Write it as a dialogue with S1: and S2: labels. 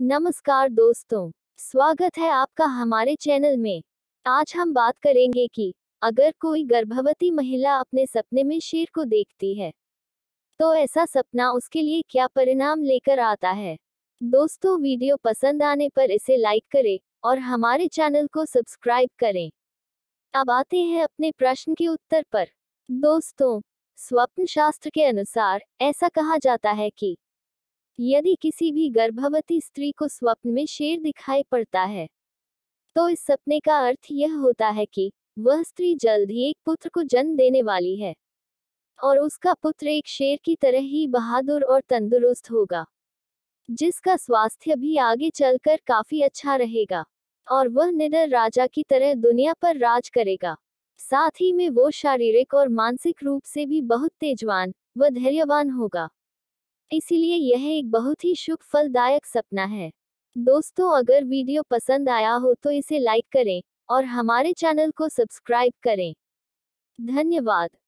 S1: नमस्कार दोस्तों स्वागत है आपका हमारे चैनल में आज हम बात करेंगे कि अगर कोई गर्भवती महिला अपने सपने में शेर को देखती है तो ऐसा सपना उसके लिए क्या परिणाम लेकर आता है दोस्तों वीडियो पसंद आने पर इसे लाइक करें और हमारे चैनल को सब्सक्राइब करें अब आते हैं अपने प्रश्न के उत्तर पर दोस्तों स्वप्न शास्त्र के अनुसार ऐसा कहा जाता है कि यदि किसी भी गर्भवती स्त्री को स्वप्न में शेर दिखाई पड़ता है तो इस सपने का अर्थ यह होता है कि वह स्त्री जल्द ही एक पुत्र को जन्म देने वाली है और उसका पुत्र एक शेर की तरह ही बहादुर और तंदुरुस्त होगा जिसका स्वास्थ्य भी आगे चलकर काफी अच्छा रहेगा और वह निडर राजा की तरह दुनिया पर राज करेगा साथ ही में वो शारीरिक और मानसिक रूप से भी बहुत तेजवान व धैर्यवान होगा इसीलिए यह एक बहुत ही शुभ फलदायक सपना है दोस्तों अगर वीडियो पसंद आया हो तो इसे लाइक करें और हमारे चैनल को सब्सक्राइब करें धन्यवाद